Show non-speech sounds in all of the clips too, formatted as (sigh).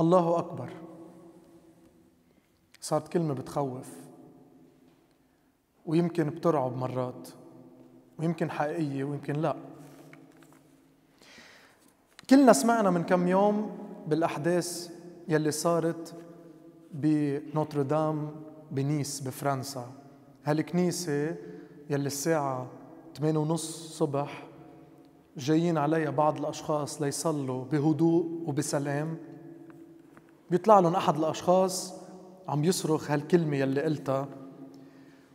الله أكبر صارت كلمة بتخوف ويمكن بترعب مرات ويمكن حقيقية ويمكن لا كلنا سمعنا من كم يوم بالأحداث يلي صارت بنوتردام بنيس بفرنسا هالكنيسة يلي الساعة 8 ونص صبح جايين عليها بعض الأشخاص ليصلوا بهدوء وبسلام بيطلع لهم أحد الأشخاص عم يصرخ هالكلمة يلي قلتها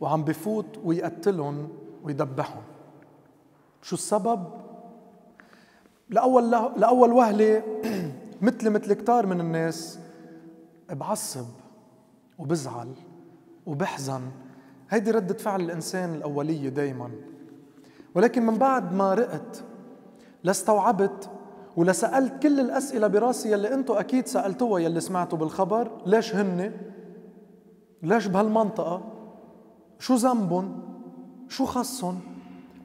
وعم بفوت ويقتلهم ويدبحهم شو السبب؟ لأول, لأول وهلة (clears throat) مثل مثل كتار من الناس بعصب وبزعل وبحزن هيدي ردة فعل الإنسان الأولية دايما ولكن من بعد ما رقت لاستوعبت ولسألت كل الأسئلة براسي يلي أنتم أكيد سألتوها يلي سمعتوا بالخبر ليش هن ليش بهالمنطقة شو ذنبهم شو خصهم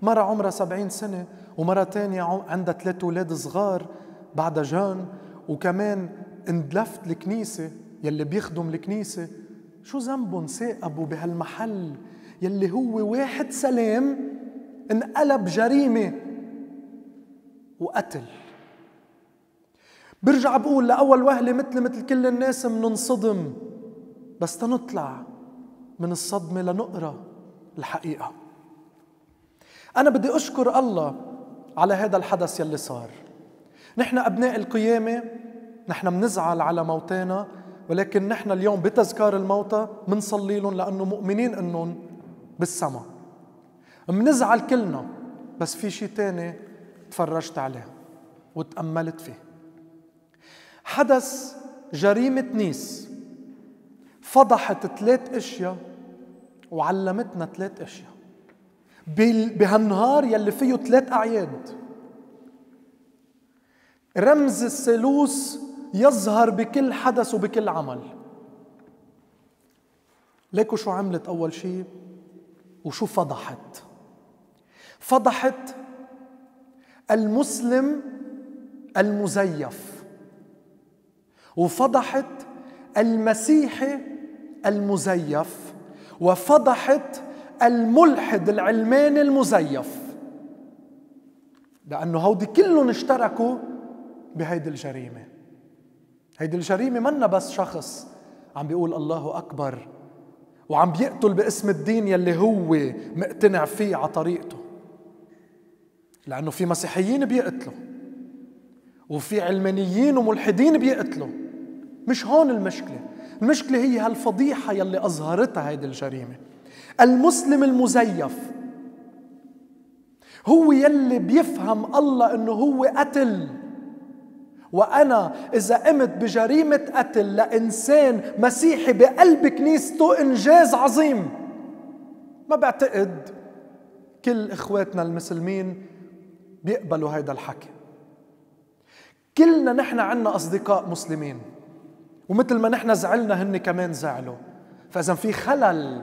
مرة عمرها سبعين سنة ومرة تانية عندها ثلاث أولاد صغار بعدها جان وكمان اندلفت الكنيسة يلي بيخدم الكنيسة شو ذنبهم ثاقبوا بهالمحل يلي هو واحد سلام انقلب جريمة وقتل برجع بقول لأول وهلة مثل مثل كل الناس مننصدم بس تنطلع من الصدمة لنقرأ الحقيقة أنا بدي أشكر الله على هذا الحدث يلي صار نحن أبناء القيامة نحن منزعل على موتانا ولكن نحن اليوم بتذكار الموتى منصلي لهم لأنه مؤمنين أنهم بالسما منزعل كلنا بس في شيء تاني تفرجت عليه وتأملت فيه حدث جريمة نيس فضحت ثلاث اشياء وعلمتنا ثلاث اشياء بهالنهار يلي فيه ثلاث اعياد رمز الثالوث يظهر بكل حدث وبكل عمل ليكوا شو عملت اول شيء وشو فضحت فضحت المسلم المزيف وفضحت المسيحي المزيف وفضحت الملحد العلماني المزيف لأنه هودي كلهم اشتركوا بهيدي الجريمة هيدي الجريمة منا بس شخص عم بيقول الله أكبر وعم بيقتل باسم الدين يلي هو مقتنع فيه على طريقته لأنه في مسيحيين بيقتلوا وفي علمانيين وملحدين بيقتلوا مش هون المشكله المشكله هي هالفضيحه يلي اظهرتها هيدي الجريمه المسلم المزيف هو يلي بيفهم الله انه هو قتل وانا اذا قمت بجريمه قتل لانسان مسيحي بقلب كنيسته انجاز عظيم ما بعتقد كل اخواتنا المسلمين بيقبلوا هيدا الحكي كلنا نحن عنا اصدقاء مسلمين ومثل ما نحن زعلنا هن كمان زعلوا فاذا في خلل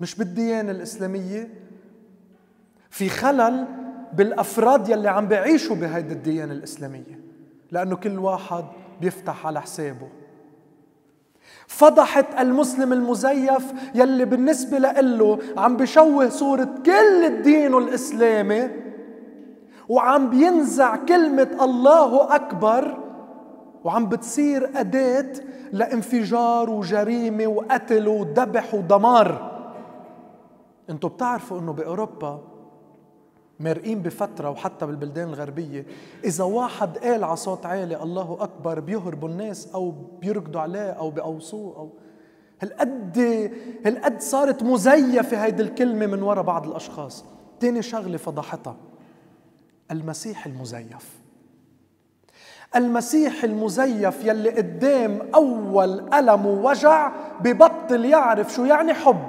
مش بالديانه الاسلاميه في خلل بالافراد يلي عم بيعيشوا بهيدي الديانه الاسلاميه لانه كل واحد بيفتح على حسابه فضحت المسلم المزيف يلي بالنسبة له عم بشوه صورة كل الدين الإسلامي وعم بينزع كلمة الله أكبر وعم بتصير أداة لانفجار وجريمة وقتل وذبح ودمار انتو بتعرفوا انه بأوروبا مرقين بفترة وحتى بالبلدان الغربية إذا واحد قال على صوت عالي الله أكبر بيهربوا الناس أو بيركضوا عليه أو بيقوصوه أو هالقد هالقد صارت مزيفة هيدي الكلمة من وراء بعض الأشخاص تاني شغلة فضحتها المسيح المزيف المسيح المزيف يلي قدام أول ألم ووجع ببطل يعرف شو يعني حب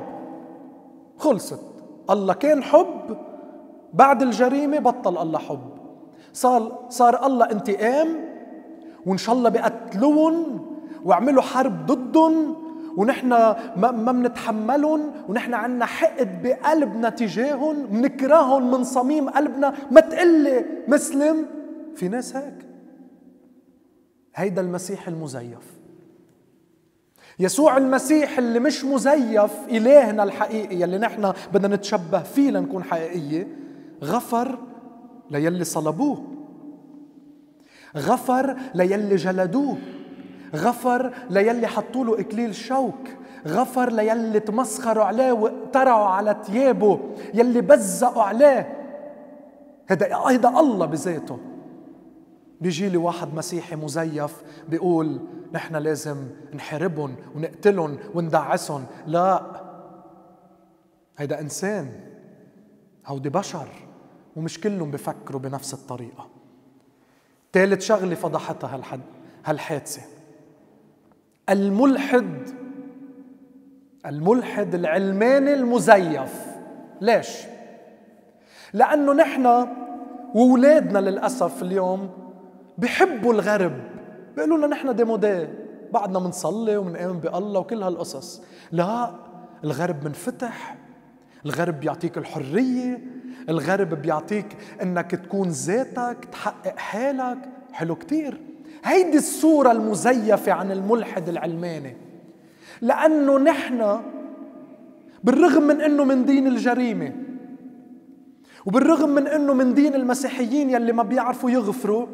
خلصت الله كان حب بعد الجريمة بطل الله حب صار صار الله انتقام وإن شاء الله بقتلون وعملوا حرب ضدهم ونحن ما ما بنتحملهم ونحن عنا حقد بقلبنا تجاههم بنكرههم من صميم قلبنا ما تقلي مسلم في ناس هيك هيدا المسيح المزيف يسوع المسيح اللي مش مزيف إلهنا الحقيقي اللي نحن بدنا نتشبه فيه لنكون حقيقية غفر ليلي صلبوه غفر ليلي جلدوه غفر ليلي حطوا له إكليل شوك غفر ليلي تمسخروا عليه واقترعوا على ثيابه يلي بزقوا عليه هذا هيدا الله بذاته بيجي لي واحد مسيحي مزيف بيقول نحن لازم نحاربهم ونقتلهم وندعسهم لا هيدا انسان هودي بشر ومش كلهم بفكروا بنفس الطريقة ثالث شغلة فضحتها هالحد هالحادثة الملحد الملحد العلماني المزيف ليش؟ لأنه نحن وولادنا للأسف اليوم بحبوا الغرب بيقولوا لنا نحن ديمودي بعدنا منصلي ومنآمن بالله وكل هالقصص لا الغرب منفتح الغرب بيعطيك الحرية الغرب بيعطيك انك تكون ذاتك تحقق حالك حلو كتير هيدي الصورة المزيفة عن الملحد العلماني لأنه نحن بالرغم من أنه من دين الجريمة وبالرغم من أنه من دين المسيحيين يلي ما بيعرفوا يغفروا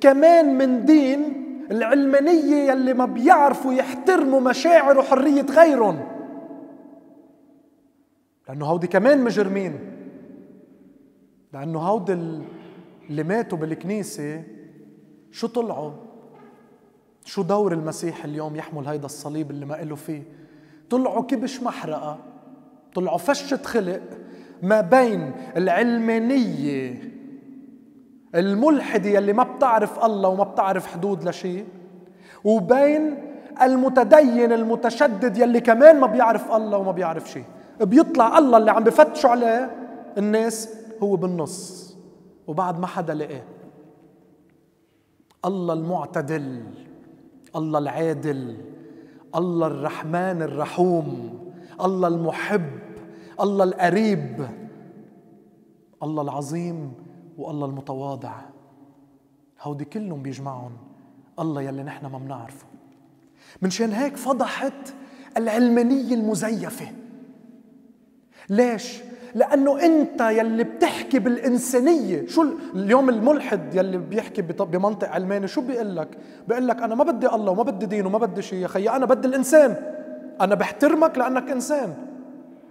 كمان من دين العلمانية يلي ما بيعرفوا يحترموا مشاعر وحرية غيرهم لأنه هودي كمان مجرمين لأنه هودي اللي ماتوا بالكنيسة شو طلعوا شو دور المسيح اليوم يحمل هيدا الصليب اللي ما إله فيه طلعوا كبش محرقة طلعوا فشة خلق ما بين العلمانية الملحد يلي ما بتعرف الله وما بتعرف حدود لشيء وبين المتدين المتشدد يلي كمان ما بيعرف الله وما بيعرف شيء بيطلع الله اللي عم بفتشوا عليه الناس هو بالنص وبعد ما حدا لقاه الله المعتدل الله العادل الله الرحمن الرحوم الله المحب الله القريب الله العظيم والله المتواضع هودي كلهم بيجمعهم الله يلي نحن ما بنعرفه منشان هيك فضحت العلمانية المزيفة ليش؟ لأنه أنت يلي بتحكي بالإنسانية شو اليوم الملحد يلي بيحكي بمنطق علماني شو بيقول لك؟ بيقول لك أنا ما بدي الله وما بدي دين وما بدي شيء يا خي أنا بدي الإنسان أنا بحترمك لأنك إنسان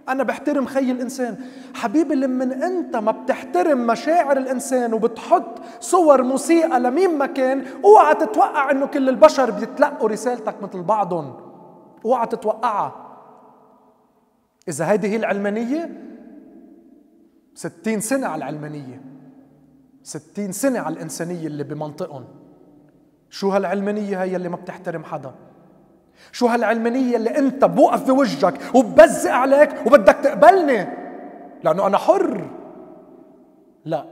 أنا بحترم خي الإنسان حبيبي لما أنت ما بتحترم مشاعر الإنسان وبتحط صور مسيئة لمين ما كان اوعى تتوقع أنه كل البشر بيتلقوا رسالتك مثل بعضهم اوعى تتوقعها إذا هيدي هي العلمانية ستين سنة على العلمانية ستين سنة على الإنسانية اللي بمنطقهم شو هالعلمانية هي اللي ما بتحترم حدا شو هالعلمانية اللي أنت بوقف بوجهك وببزق عليك وبدك تقبلني لأنه أنا حر لا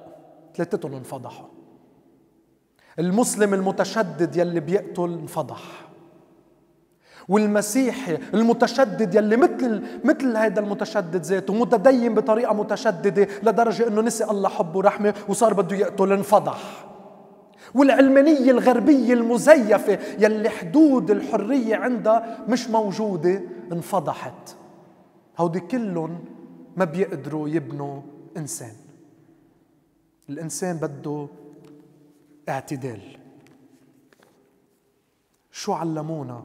ثلاثتهم انفضحوا المسلم المتشدد يلي بيقتل انفضح والمسيحي المتشدد يلي مثل مثل هذا المتشدد ذاته متدين بطريقه متشدده لدرجه انه نسي الله حبه ورحمه وصار بده يقتل انفضح والعلمانية الغربية المزيفة يلي حدود الحرية عندها مش موجودة انفضحت هودي كلهم ما بيقدروا يبنوا إنسان الإنسان بده اعتدال شو علمونا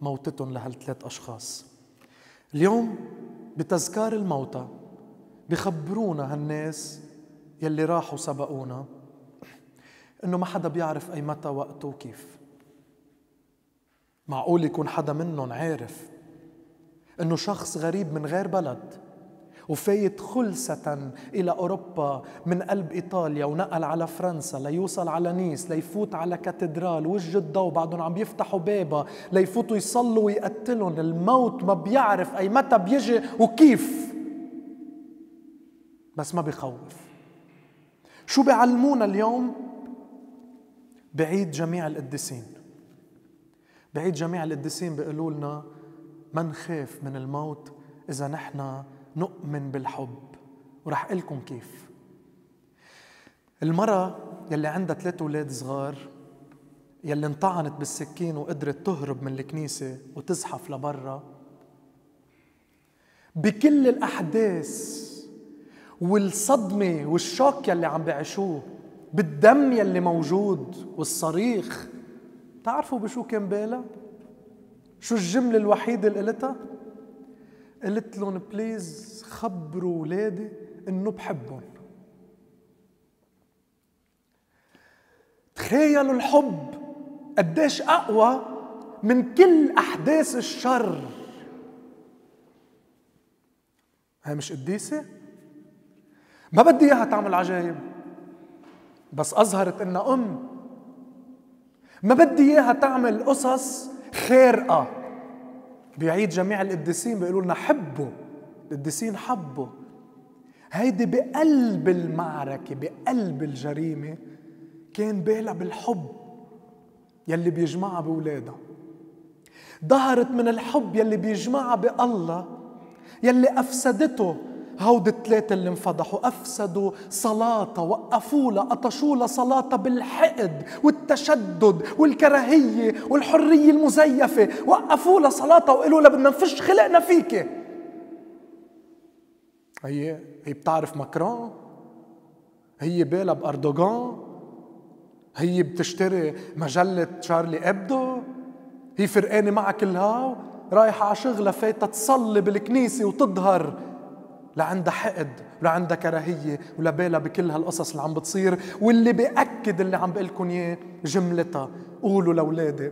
موتتهم لهالثلاث أشخاص اليوم بتذكار الموتى بخبرونا هالناس يلي راحوا سبقونا انه ما حدا بيعرف اي متى وقته وكيف معقول يكون حدا منهم عارف انه شخص غريب من غير بلد وفايت خلسة إلى أوروبا من قلب إيطاليا ونقل على فرنسا ليوصل على نيس ليفوت على كاتدرال وجه الضوء بعدهم عم يفتحوا بابها ليفوتوا يصلوا ويقتلهم الموت ما بيعرف أي متى بيجي وكيف بس ما بخوف شو بيعلمونا اليوم بعيد جميع القديسين بعيد جميع القديسين بيقولوا لنا ما نخاف من الموت إذا نحن نؤمن بالحب ورح أقول لكم كيف المرأة يلي عندها ثلاث أولاد صغار يلي انطعنت بالسكين وقدرت تهرب من الكنيسة وتزحف لبرا بكل الأحداث والصدمة والشوك يلي عم بيعيشوه بالدم يلي موجود والصريخ بتعرفوا بشو كان بالها؟ شو الجملة الوحيدة اللي قلتها؟ قلت لهم بليز خبروا ولادي انه بحبهم تخيلوا الحب قديش اقوى من كل احداث الشر هاي مش قديسه ما بدي اياها تعمل عجايب بس أظهرت إنها أم ما بدي إياها تعمل قصص خارقة بيعيد جميع القديسين بيقولوا لنا حبوا القديسين حبوا هيدي بقلب المعركة بقلب الجريمة كان بالها بالحب يلي بيجمعها بولادها ظهرت من الحب يلي بيجمعها بالله يلي أفسدته هود الثلاثة اللي انفضحوا أفسدوا صلاة وقفوا قطشوا صلاة بالحقد والتشدد والكراهية والحرية المزيفة وقفوا صلاة وقالوا لها بدنا نفش خلقنا فيك هي هي بتعرف ماكرون هي بالها بأردوغان هي بتشتري مجلة شارلي أبدو هي فرقانة معك الهاو رايحة على شغلة فايتة تصلي بالكنيسة وتظهر لا عندها حقد ولا عندها كراهية ولا بالها بكل هالقصص اللي عم بتصير واللي بأكد اللي عم بقلكن إياه جملتها قولوا لأولادي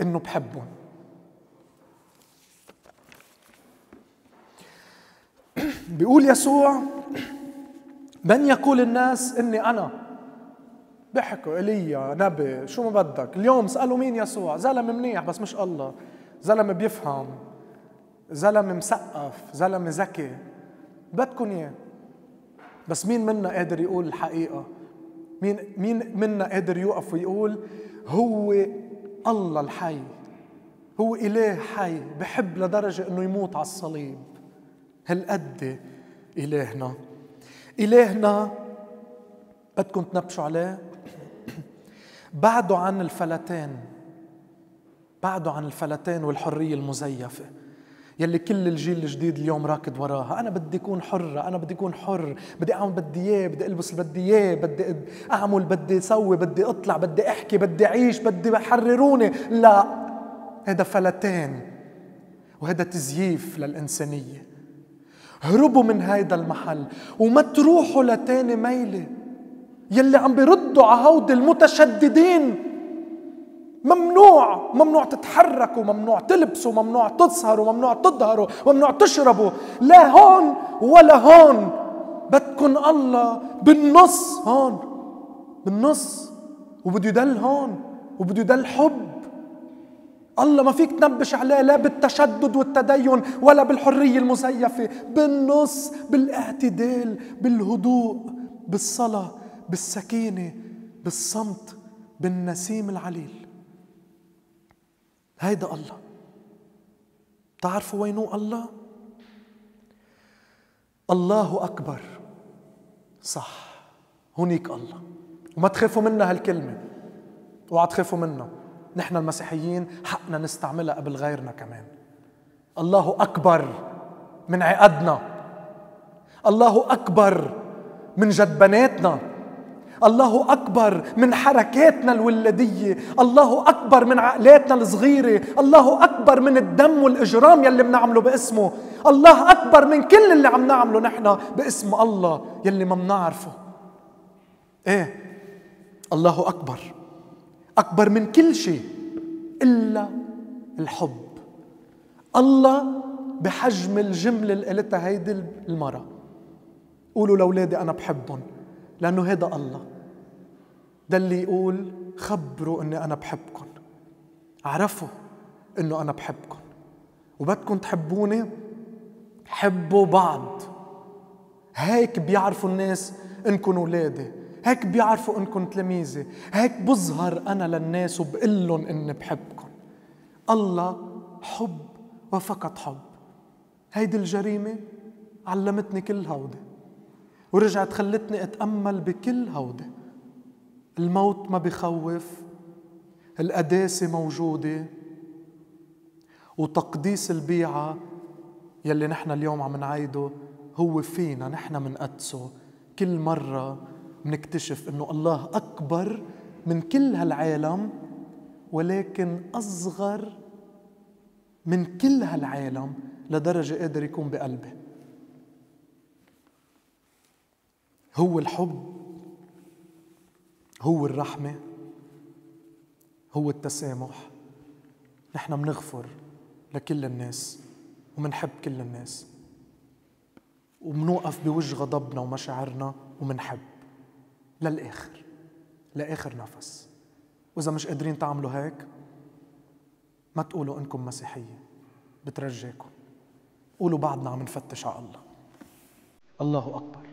إنه بحبهم (clears throat) بيقول يسوع من يقول الناس اني انا بيحكوا ايليا نبي شو ما بدك اليوم سالوا مين يسوع زلمه منيح بس مش الله زلمه بيفهم زلم مثقف زلم ذكي بدكم اياه بس مين منا قادر يقول الحقيقة مين مين منا قادر يوقف ويقول هو الله الحي هو إله حي بحب لدرجة أنه يموت على الصليب هالقد إلهنا إلهنا بدكم تنبشوا عليه (clears throat) بعده عن الفلتان بعده عن الفلتان والحرية المزيفة يلي كل الجيل الجديد اليوم راكض وراها انا بدي اكون حره انا بدي اكون حر بدي اعمل بدي اياه بدي البس اللي بدي اياه بدي اعمل بدي اسوي بدي اطلع بدي احكي بدي اعيش بدي بحرروني لا هذا فلتان وهذا تزييف للانسانيه هربوا من هيدا المحل وما تروحوا لتاني ميله يلي عم بيردوا على هودي المتشددين ممنوع ممنوع تتحركوا ممنوع تلبسوا ممنوع تسهروا ممنوع تظهروا ممنوع تشربوا لا هون ولا هون بدكن الله بالنص هون بالنص وبده يدل هون وبده يدل حب الله ما فيك تنبش عليه لا بالتشدد والتدين ولا بالحرية المزيفة بالنص بالاعتدال بالهدوء بالصلاة بالسكينة بالصمت بالنسيم العليل هيدا الله تعرفوا وينو الله؟ الله أكبر صح هنيك الله وما تخافوا منا هالكلمة اوعى تخافوا منا نحن المسيحيين حقنا نستعملها قبل غيرنا كمان الله أكبر من عقدنا الله أكبر من جدبناتنا الله أكبر من حركاتنا الولادية الله أكبر من عقلاتنا الصغيرة الله أكبر من الدم والإجرام يلي بنعمله باسمه الله أكبر من كل اللي عم نعمله نحن باسم الله يلي ما بنعرفه إيه الله أكبر أكبر من كل شيء إلا الحب الله بحجم الجملة اللي قالتها هيدي المرة قولوا لأولادي أنا بحبهم لأنه هيدا الله ده اللي يقول خبروا أني أنا بحبكم عرفوا أنه أنا بحبكم وبدكم تحبوني حبوا بعض هيك بيعرفوا الناس انكم ولادي هيك بيعرفوا انكم تلاميذي هيك بظهر انا للناس وبقلن اني بحبكم الله حب وفقط حب هيدي الجريمه علمتني كل هودي ورجعت خلتني أتأمل بكل هودة الموت ما بخوف القداسة موجودة وتقديس البيعة يلي نحن اليوم عم نعيده هو فينا نحن منقدسه كل مرة منكتشف انه الله اكبر من كل هالعالم ولكن اصغر من كل هالعالم لدرجة قادر يكون بقلبي هو الحب هو الرحمة هو التسامح نحن منغفر لكل الناس ومنحب كل الناس ومنوقف بوجه غضبنا ومشاعرنا ومنحب للآخر لآخر نفس وإذا مش قادرين تعملوا هيك ما تقولوا إنكم مسيحية بترجاكم قولوا بعدنا عم نفتش على الله الله أكبر